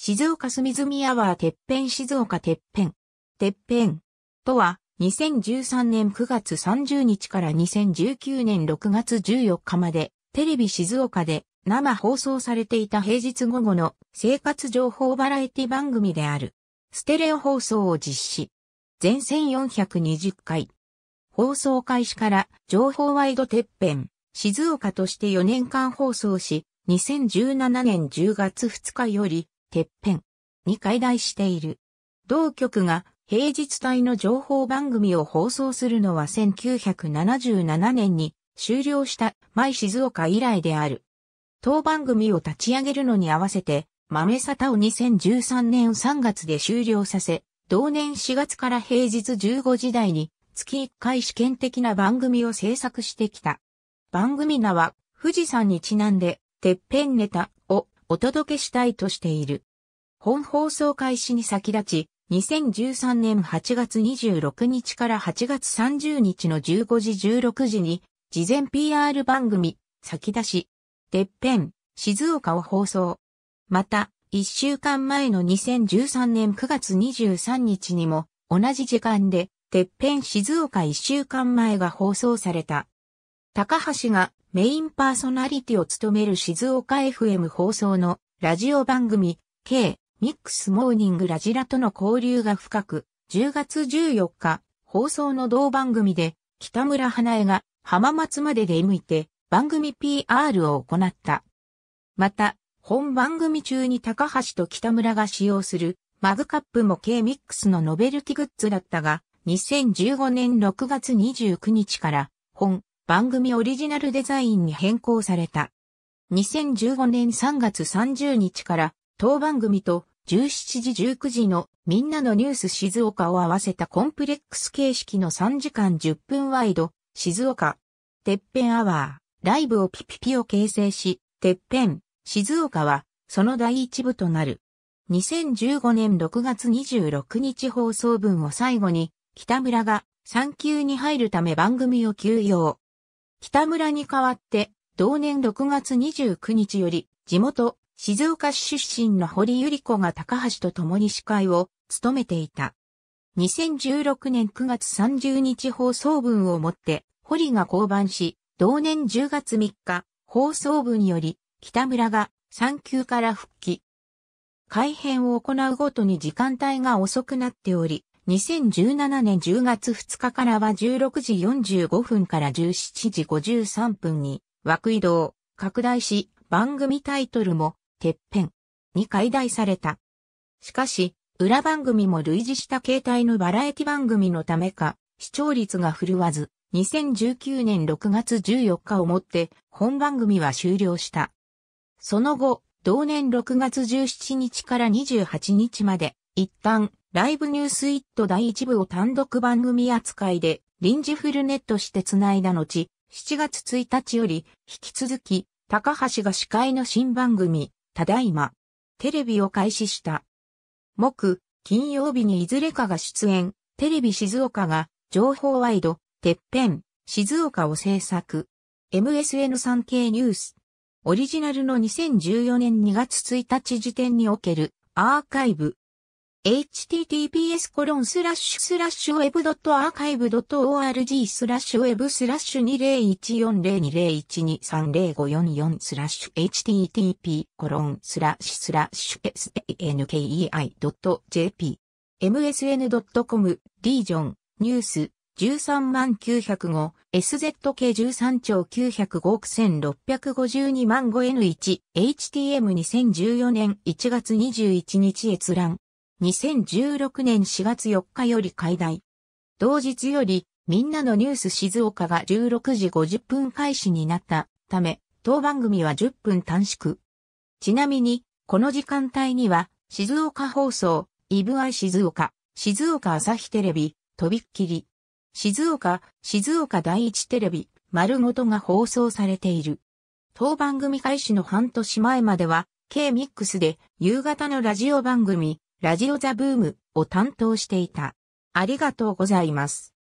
静岡隅々アワーてっぺん静岡てっぺん。てっぺん。とは、2013年9月30日から2019年6月14日まで、テレビ静岡で生放送されていた平日午後の生活情報バラエティ番組である。ステレオ放送を実施。全線420回。放送開始から情報ワイドてっぺん。静岡として4年間放送し、2017年10月2日よりてっぺんに解題している。同局が平日帯の情報番組を放送するのは1977年に終了した舞静岡以来である。当番組を立ち上げるのに合わせて、豆沙汰を2013年3月で終了させ、同年4月から平日15時台に月1回試験的な番組を制作してきた。番組名は富士山にちなんで、てっぺんネタお届けしたいとしている。本放送開始に先立ち、2013年8月26日から8月30日の15時16時に、事前 PR 番組、先出し、てっぺん、静岡を放送。また、1週間前の2013年9月23日にも、同じ時間で、てっぺん静岡1週間前が放送された。高橋がメインパーソナリティを務める静岡 FM 放送のラジオ番組 K ミックスモーニングラジラとの交流が深く、10月14日放送の同番組で北村花江が浜松まで出向いて番組 PR を行った。また、本番組中に高橋と北村が使用するマグカップも K ミックスのノベルティグッズだったが、2015年6月29日から本番組オリジナルデザインに変更された。2015年3月30日から当番組と17時19時のみんなのニュース静岡を合わせたコンプレックス形式の3時間10分ワイド静岡てっぺんアワーライブをピピピを形成してっぺん静岡はその第一部となる。2015年6月26日放送分を最後に、北村が産休に入るため番組を休養。北村に代わって、同年6月29日より、地元、静岡市出身の堀ゆり子が高橋と共に司会を務めていた。2016年9月30日放送分をもって、堀が降板し、同年10月3日、放送分より、北村が産休から復帰。改編を行うごとに時間帯が遅くなっており、2017年10月2日からは16時45分から17時53分に枠移動、拡大し、番組タイトルも、てっぺんに解題された。しかし、裏番組も類似した形態のバラエティ番組のためか、視聴率が振るわず、2019年6月14日をもって本番組は終了した。その後、同年6月17日から28日まで、一旦ライブニュースイット第1部を単独番組扱いで臨時フルネットして繋いだ後、7月1日より引き続き高橋が司会の新番組、ただいま、テレビを開始した。木、金曜日にいずれかが出演、テレビ静岡が情報ワイド、てっぺん、静岡を制作。MSN3 k ニュース。オリジナルの2014年2月1日時点におけるアーカイブ、https コロンスラッシュスラッシュ web.archive.org スラッシュ web スラッシュ20140201230544スラッシュ http コロンスラッシュスラッシュ sankei.jp msn.com リージョンニュース13万905 SZK13 兆905億1652万 5N1 HTM2014 年1月21日閲覧2016年4月4日より開題。同日より、みんなのニュース静岡が16時50分開始になったため、当番組は10分短縮。ちなみに、この時間帯には、静岡放送、イブアイ静岡、静岡朝日テレビ、とびっきり、静岡、静岡第一テレビ、丸ごとが放送されている。当番組開始の半年前までは、K ミックスで夕方のラジオ番組、ラジオザブームを担当していた。ありがとうございます。